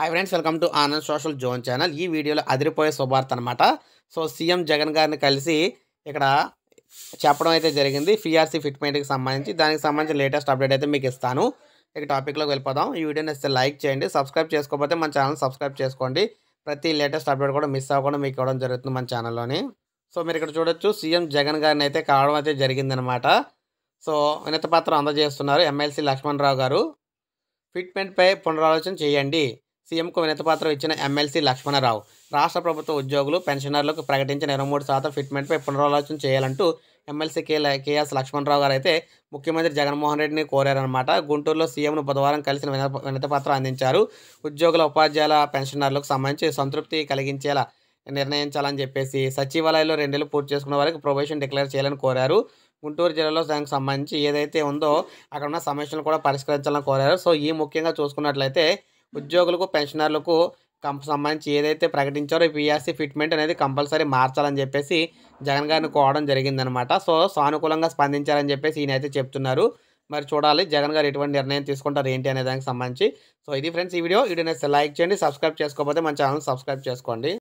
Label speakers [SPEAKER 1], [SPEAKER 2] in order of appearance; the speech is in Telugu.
[SPEAKER 1] hi friends welcome to Anand social zone channel ఈ వీడియోలో అదిరిపోయే శుభార్త అనమాట సో సీఎం జగన్ గారిని కలిసి ఇక్కడ చెప్పడం అయితే జరిగింది ఫిఆర్సీ ఫిట్మెంట్కి సంబంధించి దానికి సంబంధించి లేటెస్ట్ అప్డేట్ అయితే మీకు ఇస్తాను ఇక టాపిక్లోకి వెళ్ళిపోదాం ఈ వీడియో నచ్చితే లైక్ చేయండి సబ్స్క్రైబ్ చేసుకోకపోతే మన ఛానల్ సబ్స్క్రైబ్ చేసుకోండి ప్రతి లేటెస్ట్ అప్డేట్ కూడా మిస్ అవ్వకుండా మీకు ఇవ్వడం జరుగుతుంది మన ఛానల్లోని సో మీరు ఇక్కడ చూడొచ్చు సీఎం జగన్ గారిని అయితే కావడం అయితే జరిగిందనమాట సో వినతి పత్రం అందజేస్తున్నారు ఎమ్మెల్సీ లక్ష్మణరావు గారు ఫిట్మెంట్పై పునరాలోచన చేయండి సీఎంకు వినతిపత్రం ఇచ్చిన ఎమ్మెల్సీ లక్ష్మణరావు రాష్ట్ర ప్రభుత్వ ఉద్యోగులు పెన్షనర్లకు ప్రకటించిన ఇరవై మూడు శాతం ఫిట్మెంట్పై పునరాలోచన చేయాలంటూ ఎమ్మెల్సీ కే కేఎస్ లక్ష్మణరావు గారు అయితే ముఖ్యమంత్రి జగన్మోహన్ రెడ్డిని కోరారనమాట గుంటూరులో సీఎంను బుధవారం కలిసిన పత్రం అందించారు ఉద్యోగుల ఉపాధ్యాయుల పెన్షనర్లకు సంబంధించి సంతృప్తి కలిగించేలా నిర్ణయించాలని చెప్పేసి సచివాలయంలో రెండేళ్ళు పూర్తి చేసుకున్న వారికి ప్రొబేషన్ డిక్లేర్ చేయాలని కోరారు గుంటూరు జిల్లాలో దానికి సంబంధించి ఏదైతే ఉందో అక్కడ ఉన్న సమస్యలను కూడా పరిష్కరించాలని కోరారు సో ఈ ముఖ్యంగా చూసుకున్నట్లయితే ఉద్యోగులకు పెన్షనర్లకు సంబంధించి ఏదైతే ప్రకటించారో ఈ పిఆర్సీ ఫిట్మెంట్ అనేది కంపల్సరీ మార్చాలని చెప్పేసి జగన్ గారిని కోవడం జరిగిందనమాట సో సానుకూలంగా స్పందించారని చెప్పేసి ఈయన అయితే చెప్తున్నారు మరి చూడాలి జగన్ గారు ఎటువంటి నిర్ణయం తీసుకుంటారు ఏంటి అనే దానికి సంబంధించి సో ఇది ఫ్రెండ్స్ ఈ వీడియో వీడియో లైక్ చేయండి సబ్స్క్రైబ్ చేసుకోకపోతే మన ఛానల్ సబ్స్క్రైబ్ చేసుకోండి